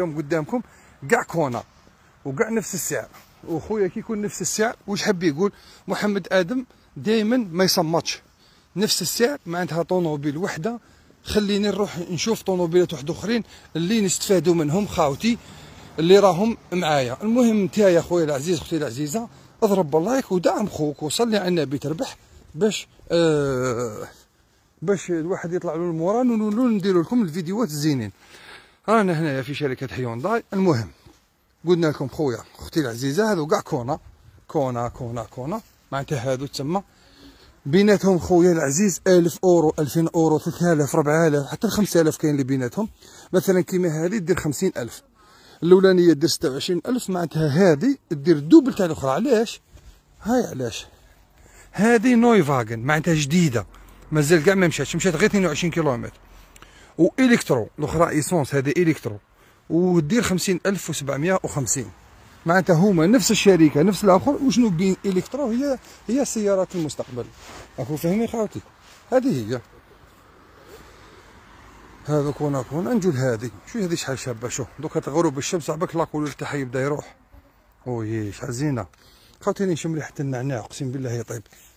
اليوم قدامكم كاع كونا وكاع نفس السعر وخويا كي يكون نفس السعر واش حاب يقول محمد ادم دائما ما يصمتش نفس السعر معناتها طوموبيل وحده خليني نروح نشوف طوموبيلات واحد اخرين اللي نستفادوا منهم خاوتي اللي راهم معايا المهم انت يا خويا العزيز اختي العزيزه اضرب باللايك ودعم خوك وصلي على النبي تربح باش آه باش الواحد يطلع له المورال ونديروا لكم الفيديوهات الزينين رانا هنايا في شركه هيونداي المهم قلنا لكم خويا اختي العزيزه هذو كاع كونا كونا كونا كونا معنتها هادو تسمى بيناتهم خويا العزيز ألف اورو ألفين اورو ثلاثة آلاف ربعة آلاف حتى آلاف كاين اللي بيناتهم مثلا كيما هذه دير خمسين ألف الاولانيه دير ستة ألف معنتها هذه دير دوبل تاع الاخرى علاش هاي علاش هذه نوي فاغن معنتها جديده مازال كاع ما مشاتش مشات غير 22 كيلومتر والكترو الاخرى ايسونس هذه الكترو ودير 50750 معناتها هما نفس الشركه نفس الاخر وشنو بين الكترو هي هي سيارات المستقبل اكو فهمي خاوتي هذه هي هذا كون كون انجو هذه شو هذه شحال شابه شوف دوكا غروب الشمس صاحبك لاكول التحى يبدا يروح وي شحال زينه خاوتي نشم ريحه النعناع اقسم بالله هي طيب